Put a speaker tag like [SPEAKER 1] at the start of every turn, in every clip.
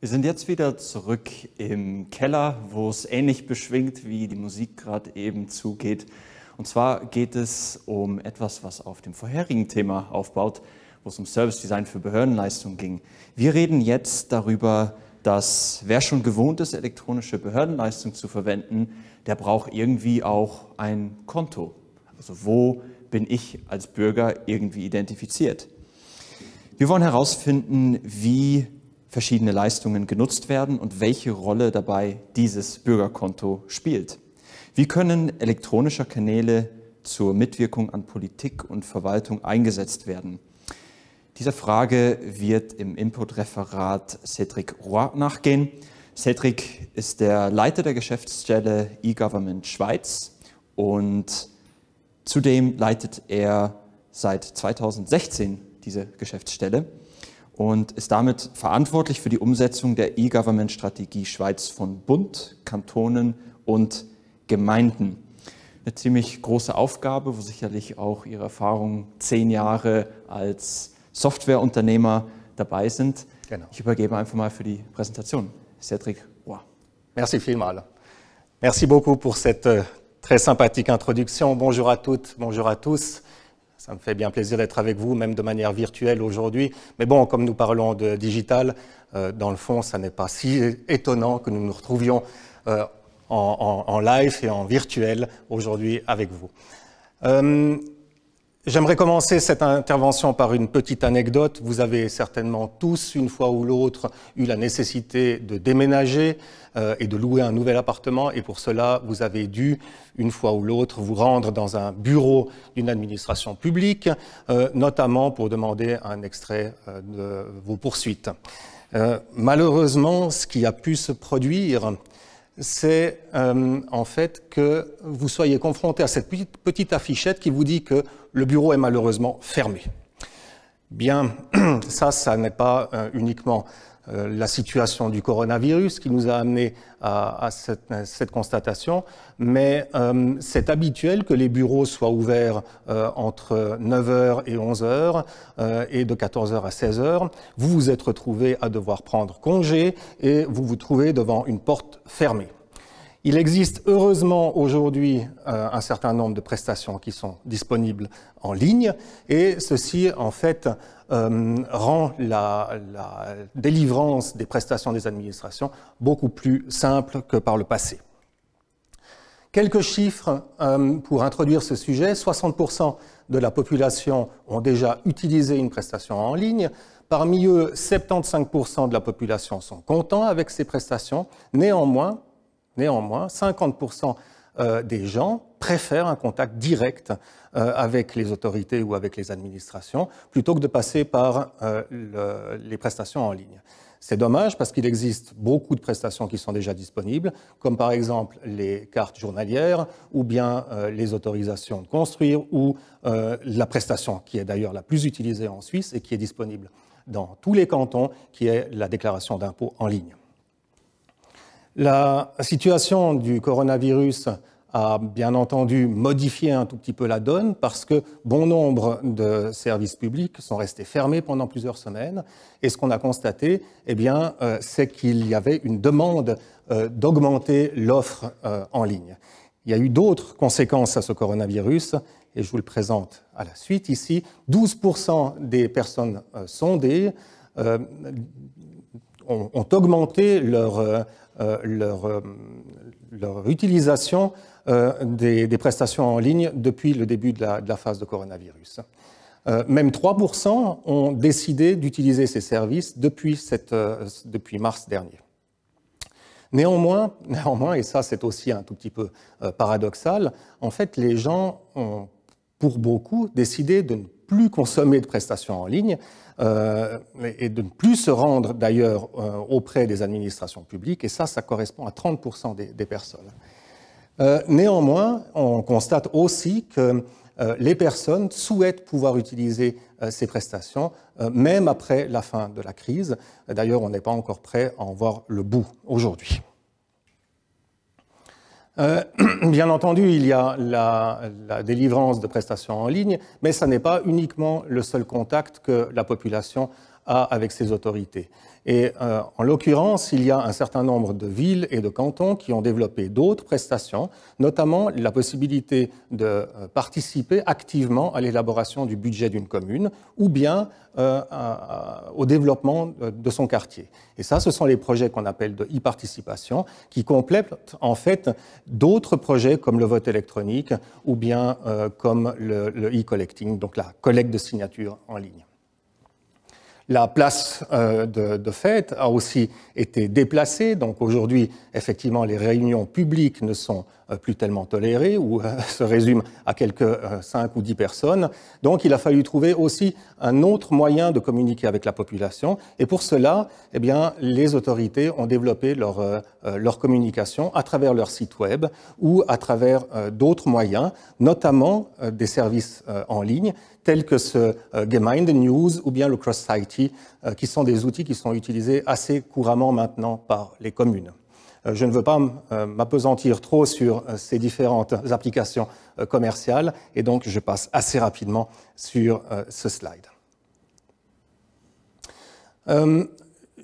[SPEAKER 1] Wir sind jetzt wieder zurück im Keller, wo es ähnlich beschwingt, wie die Musik gerade eben zugeht. Und zwar geht es um etwas, was auf dem vorherigen Thema aufbaut, wo es um Service Design für Behördenleistung ging. Wir reden jetzt darüber, dass wer schon gewohnt ist, elektronische Behördenleistung zu verwenden, der braucht irgendwie auch ein Konto. Also wo bin ich als Bürger irgendwie identifiziert? Wir wollen herausfinden, wie verschiedene Leistungen genutzt werden und welche Rolle dabei dieses Bürgerkonto spielt. Wie können elektronische Kanäle zur Mitwirkung an Politik und Verwaltung eingesetzt werden? Dieser Frage wird im Input-Referat Cedric Roy nachgehen. Cedric ist der Leiter der Geschäftsstelle E-Government Schweiz und zudem leitet er seit 2016 diese Geschäftsstelle und ist damit verantwortlich für die Umsetzung der E-Government-Strategie Schweiz von Bund, Kantonen und Gemeinden. Eine ziemlich große Aufgabe, wo sicherlich auch Ihre Erfahrungen zehn Jahre als Softwareunternehmer dabei sind.
[SPEAKER 2] Genau. Ich übergebe einfach mal für die Präsentation. Cedric Roy. Merci vielmals. Merci beaucoup pour cette euh, très sympathique introduction. Bonjour à toutes, bonjour à tous. Ça me fait bien plaisir d'être avec vous, même de manière virtuelle aujourd'hui. Mais bon, comme nous parlons de digital, euh, dans le fond, ça n'est pas si étonnant que nous nous retrouvions euh, en, live et en virtuel aujourd'hui avec vous. Euh, J'aimerais commencer cette intervention par une petite anecdote. Vous avez certainement tous, une fois ou l'autre, eu la nécessité de déménager euh, et de louer un nouvel appartement. Et pour cela, vous avez dû, une fois ou l'autre, vous rendre dans un bureau d'une administration publique, euh, notamment pour demander un extrait euh, de vos poursuites. malheureusement, ce qui a pu se produire c'est euh, en fait que vous soyez confronté à cette petite affichette qui vous dit que le bureau est malheureusement fermé. Bien, ça, ça n'est pas euh, uniquement euh, la situation du coronavirus qui nous a amené à, cette, constatation, mais euh, c'est habituel que les bureaux soient ouverts entre 9h et 11h et de 14h à 16h. Vous vous êtes retrouvé à devoir prendre congé et vous vous trouvez devant une porte fermée. Il existe heureusement aujourd'hui euh, un certain nombre de prestations qui sont disponibles en ligne et ceci en fait euh, rend la, délivrance des prestations des administrations beaucoup plus simple que par le passé. Quelques chiffres euh, pour introduire ce sujet. 60% de la population ont déjà utilisé une prestation en ligne. Parmi eux, 75% de la population sont contents avec ces prestations. Néanmoins, Néanmoins, 50% euh, des gens préfèrent un contact direct euh, avec les autorités ou avec les administrations plutôt que de passer par euh, les prestations en ligne. C'est dommage parce qu'il existe beaucoup de prestations qui sont déjà disponibles, comme par exemple les cartes journalières ou bien les autorisations de construire ou la prestation qui est d'ailleurs la plus utilisée en Suisse et qui est disponible dans tous les cantons, qui est la déclaration d'impôt en ligne. La situation du coronavirus a bien entendu modifié un tout petit peu la donne parce que bon nombre de services publics sont restés fermés pendant plusieurs semaines. Et ce qu'on a constaté, eh bien, euh, c'est qu'il y avait une demande euh, d'augmenter l'offre euh, en ligne. Il y a eu d'autres conséquences à ce coronavirus et je vous le présente à la suite ici. 12% des personnes sondées ont, ont, augmenté leur euh, euh, leur, utilisation euh, des, prestations en ligne depuis le début de la, phase de coronavirus. même 3% ont décidé d'utiliser ces services depuis, depuis mars dernier. Néanmoins, néanmoins, et ça c'est aussi un tout petit peu paradoxal, en fait les gens ont pour beaucoup décidé de ne plus consommer de prestations en ligne euh, et de ne plus se rendre d'ailleurs euh, auprès des administrations publiques, et ça, ça correspond à 30% des, personnes. Euh, néanmoins, on constate aussi que les personnes souhaitent pouvoir utiliser ces prestations, même après la fin de la crise. D'ailleurs, on n'est pas encore prêt à en voir le bout aujourd'hui. Euh, bien entendu, il y a la, la, délivrance de prestations en ligne, mais ce n'est pas uniquement le seul contact que la population avec ses autorités. Et euh, en l'occurrence, il y a un certain nombre de villes et de cantons qui ont développé d'autres prestations, notamment la possibilité de euh, participer activement à l'élaboration du budget d'une commune ou bien euh, au développement de son quartier. Et ça, ce sont les projets qu'on appelle de e-participation, qui complètent en fait d'autres projets comme le vote électronique ou bien comme le e-collecting, donc la collecte de signatures en ligne. La place euh, de, fête a aussi été déplacée, donc aujourd'hui, effectivement, les réunions publiques ne sont euh, plus tellement tolérées ou euh, se résument à quelques cinq ou 10 personnes. Donc il a fallu trouver aussi un autre moyen de communiquer avec la population. Et pour cela, eh bien, les autorités ont développé leur communication à travers leur site web ou à travers d'autres moyens, notamment des services en ligne tels que ce euh, Gemind News ou bien le cross euh, qui sont des outils qui sont utilisés assez couramment maintenant par les communes. Euh, je ne veux pas m'apesantir trop sur ces différentes applications commerciales et donc je passe assez rapidement sur ce slide.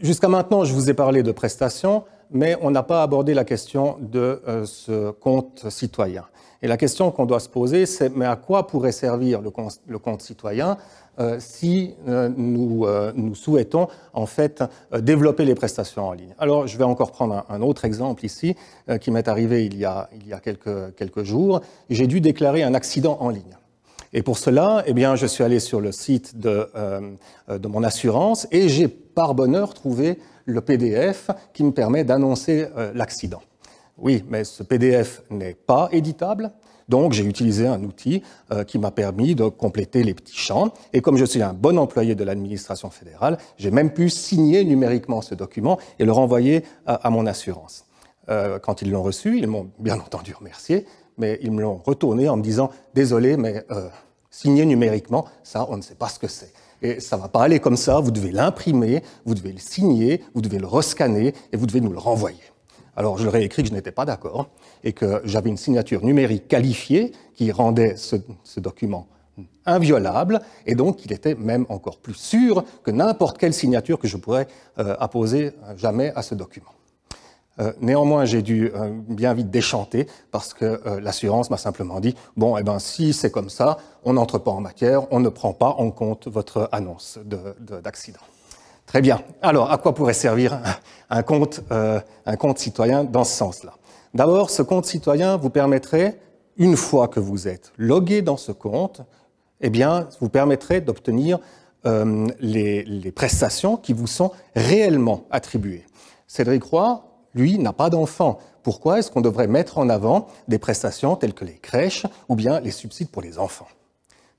[SPEAKER 2] Jusqu'à maintenant, je vous ai parlé de prestations mais on n'a pas abordé la question de euh, ce compte citoyen. Et la question qu'on doit se poser, c'est mais à quoi pourrait servir le compte, citoyen euh, si euh, nous, souhaitons en fait développer les prestations en ligne Alors je vais encore prendre un, autre exemple ici qui m'est arrivé il y a, quelques, jours. J'ai dû déclarer un accident en ligne. Et pour cela, eh bien, je suis allé sur le site de mon assurance et j'ai par bonheur trouvé le PDF qui me permet d'annoncer euh, l'accident. Oui, mais ce PDF n'est pas éditable, donc j'ai utilisé un outil euh, qui m'a permis de compléter les petits champs. Et comme je suis un bon employé de l'administration fédérale, j'ai même pu signer numériquement ce document et le renvoyer euh, à, mon assurance. quand ils l'ont reçu, ils m'ont bien entendu remercié, mais ils me l'ont retourné en me disant Désolé, mais signer numériquement, ça, on ne sait pas ce que c'est. Et ça ne va pas aller comme ça, vous devez l'imprimer, vous devez le signer, vous devez le rescanner et vous devez nous le renvoyer. Alors je leur ai écrit que je n'étais pas d'accord et que j'avais une signature numérique qualifiée qui rendait ce, document inviolable et donc qu'il était même encore plus sûr que n'importe quelle signature que je pourrais euh, apposer jamais à ce document. Euh, néanmoins, j'ai dû euh, bien vite déchanter parce que euh, l'assurance m'a simplement dit bon, eh ben, si c'est comme ça, on n'entre pas en matière, on ne prend pas en compte votre annonce d'accident. Très bien. Alors, à quoi pourrait servir un, compte, citoyen dans ce sens-là D'abord, ce compte citoyen vous permettrait, une fois que vous êtes logué dans ce compte, eh bien, vous permettrait d'obtenir les, prestations qui vous sont réellement attribuées. Cédric croix, lui, n'a pas d'enfant. Pourquoi est-ce qu'on devrait mettre en avant des prestations telles que les crèches ou bien les subsides pour les enfants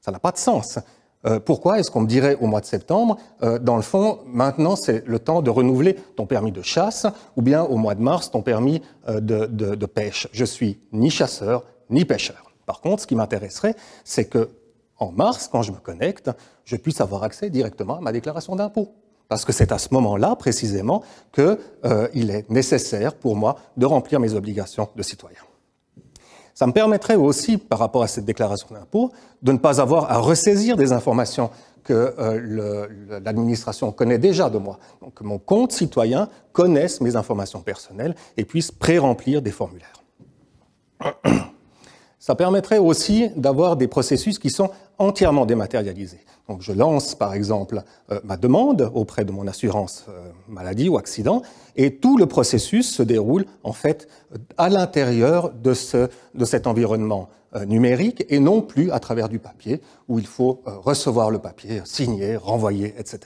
[SPEAKER 2] Ça n'a pas de sens. Euh, pourquoi est-ce qu'on me dirait au mois de septembre, euh, dans le fond, maintenant c'est le temps de renouveler ton permis de chasse, ou bien au mois de mars ton permis euh, de, pêche Je suis ni chasseur ni pêcheur. Par contre, ce qui m'intéresserait, c'est que en mars, quand je me connecte, je puisse avoir accès directement à ma déclaration d'impôt. Parce que c'est à ce moment-là, précisément, qu'il euh, est nécessaire pour moi de remplir mes obligations de citoyen. Ça me permettrait aussi, par rapport à cette déclaration d'impôt, de ne pas avoir à ressaisir des informations que euh, l'administration connaît déjà de moi. Donc que mon compte citoyen connaisse mes informations personnelles et puisse pré-remplir des formulaires. Ça permettrait aussi d'avoir des processus qui sont entièrement dématérialisés. Donc je lance par exemple euh, ma demande auprès de mon assurance euh, maladie ou accident et tout le processus se déroule en fait à l'intérieur de, ce, de cet environnement euh, numérique et non plus à travers du papier où il faut recevoir le papier, signer, renvoyer, etc.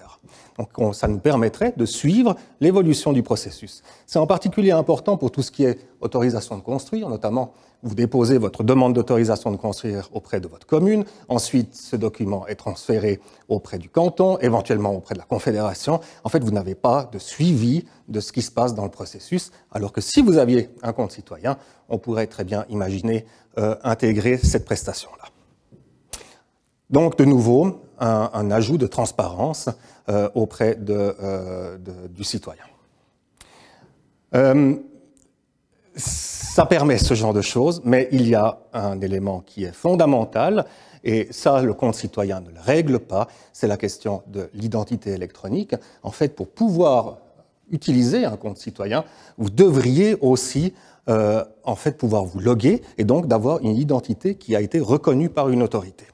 [SPEAKER 2] Donc ça nous permettrait de suivre l'évolution du processus. C'est en particulier important pour tout ce qui est autorisation de construire, notamment vous déposez votre demande d'autorisation de construire auprès de votre commune. Ensuite, ce document est transféré auprès du canton, éventuellement auprès de la confédération. En fait, vous n'avez pas de suivi de ce qui se passe dans le processus, alors que si vous aviez un compte citoyen, on pourrait très bien imaginer euh, intégrer cette prestation-là. Donc, de nouveau, un, ajout de transparence euh, auprès euh, du citoyen ça permet ce genre de choses, mais il y a un élément qui est fondamental, et ça, le compte citoyen ne le règle pas, c'est la question de l'identité électronique. En fait, pour pouvoir utiliser un compte citoyen, vous devriez aussi euh, en fait pouvoir vous loguer et donc d'avoir une identité qui a été reconnue par une autorité.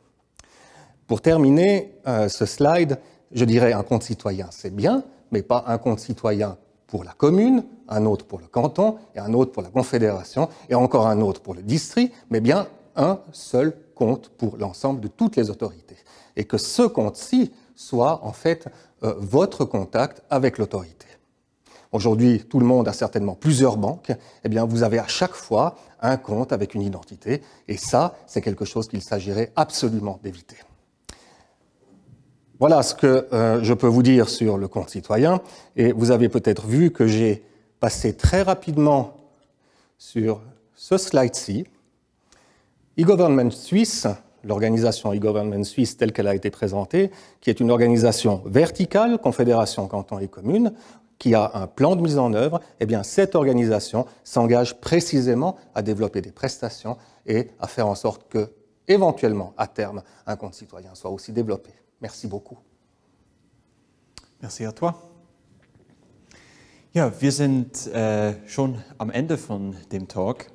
[SPEAKER 2] Pour terminer euh, ce slide, je dirais un compte citoyen, c'est bien, mais pas un compte citoyen pour la commune, un autre pour le canton, et un autre pour la confédération, et encore un autre pour le district, mais bien un seul compte pour l'ensemble de toutes les autorités. Et que ce compte-ci soit en fait euh, votre contact avec l'autorité. Aujourd'hui, tout le monde a certainement plusieurs banques. Eh bien, vous avez à chaque fois un compte avec une identité. Et ça, c'est quelque chose qu'il s'agirait absolument d'éviter. Voilà ce que euh, je peux vous dire sur le compte citoyen. Et vous avez peut-être vu que j'ai passer très rapidement sur ce slide-ci. E-Government Suisse, l'organisation e-Government Suisse telle qu'elle a été présentée, qui est une organisation verticale, confédération canton et Communes, qui a un plan de mise en œuvre, eh bien, cette organisation s'engage précisément à développer des prestations et à faire en sorte que, éventuellement, à terme, un compte citoyen soit aussi développé. Merci beaucoup. Merci à toi.
[SPEAKER 1] Ja, wir sind äh, schon am Ende von dem Talk.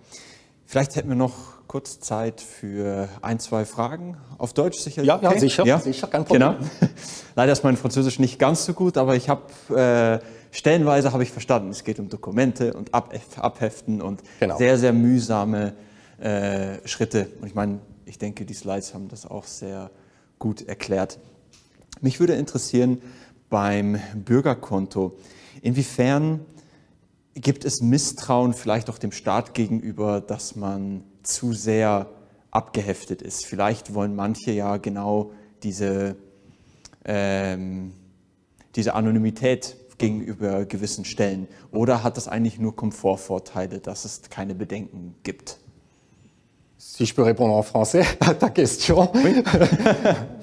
[SPEAKER 1] Vielleicht hätten wir noch kurz Zeit für ein, zwei Fragen. Auf Deutsch sicher? Ja, okay. ja sicher, ja? sicher, kein genau. Problem. Genau. Leider ist mein Französisch nicht ganz so gut, aber ich habe, äh, stellenweise habe ich verstanden, es geht um Dokumente und Ab Abheften und genau. sehr, sehr mühsame äh, Schritte. Und ich meine, ich denke, die Slides haben das auch sehr gut erklärt. Mich würde interessieren, beim Bürgerkonto. Inwiefern gibt es Misstrauen vielleicht auch dem Staat gegenüber, dass man zu sehr abgeheftet ist? Vielleicht wollen manche ja genau diese, ähm, diese Anonymität gegenüber gewissen Stellen. Oder hat das eigentlich nur Komfortvorteile, dass es keine Bedenken
[SPEAKER 2] gibt? Si je peux répondre en français à ta question. Oui.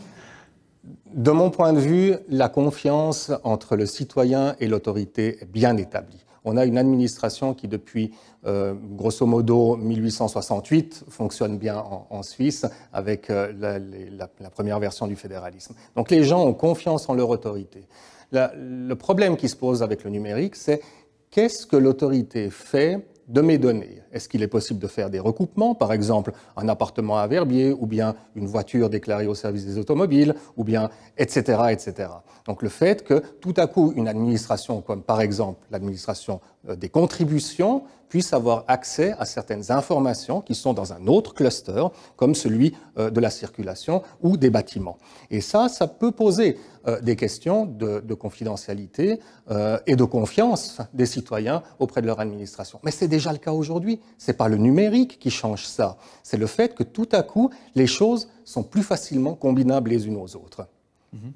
[SPEAKER 2] De mon point de vue, la confiance entre le citoyen et l'autorité est bien établie. On a une administration qui, depuis euh, grosso modo 1868, fonctionne bien en, Suisse avec euh, la, première version du fédéralisme. Donc les gens ont confiance en leur autorité. le problème qui se pose avec le numérique, c'est qu'est-ce que l'autorité fait de mes données. Est-ce qu'il est possible de faire des recoupements, par exemple un appartement à Verbier, ou bien une voiture déclarée au service des automobiles, ou bien etc. etc. Donc le fait que tout à coup une administration comme par exemple l'administration euh, des contributions puissent avoir accès à certaines informations qui sont dans un autre cluster, comme celui euh, de la circulation ou des bâtiments. Et ça, ça peut poser euh, des questions de, confidentialité euh, et de confiance des citoyens auprès de leur administration. Mais c'est déjà le cas aujourd'hui. Ce n'est pas le numérique qui change ça. C'est le fait que tout à coup, les choses sont plus facilement combinables les unes aux autres. Donc, mhm.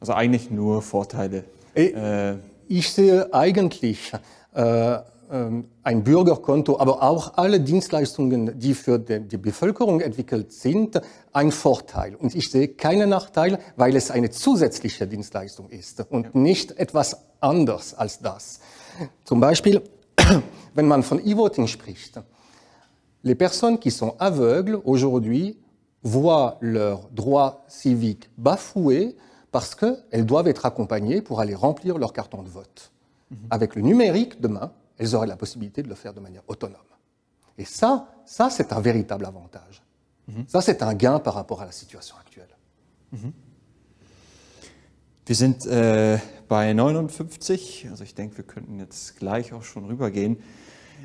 [SPEAKER 2] Also eigentlich nur Vorteile. Et äh, ich sehe eigentlich äh, Ähm, ein Bürgerkonto, aber auch alle Dienstleistungen, die für die Bevölkerung entwickelt sind, ein Vorteil. Und ich sehe keinen Nachteil, weil es eine zusätzliche Dienstleistung ist und nicht etwas anderes als das. Zum Beispiel, wenn man von E-Voting spricht, les personnes qui sont aveugles aujourd'hui voient leurs droits civiques bafoués parce qu'elles doivent être accompagnées pour aller remplir leur carton de vote. Mhm. Avec le numérique demain, elles auraient la possibilité de le faire de manière autonome. Et ça, ça c'est un véritable avantage. Mhm. Ça, c'est un gain par rapport à la situation actuelle.
[SPEAKER 1] Mhm. Wir sind äh, bei 59, also ich denke, wir könnten jetzt gleich auch schon rübergehen.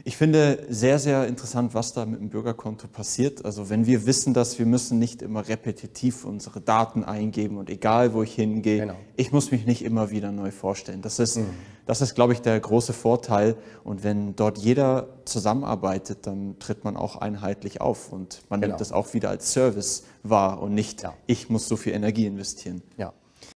[SPEAKER 1] Ich finde sehr, sehr interessant, was da mit dem Bürgerkonto passiert. Also wenn wir wissen, dass wir müssen nicht immer repetitiv unsere Daten eingeben und egal, wo ich hingehe, genau. ich muss mich nicht immer wieder neu vorstellen. Das ist, mhm. das ist, glaube ich, der große Vorteil. Und wenn dort jeder zusammenarbeitet, dann tritt man auch einheitlich auf und man genau. nimmt das auch wieder als Service wahr und nicht, ja. ich muss so viel Energie investieren. Ja.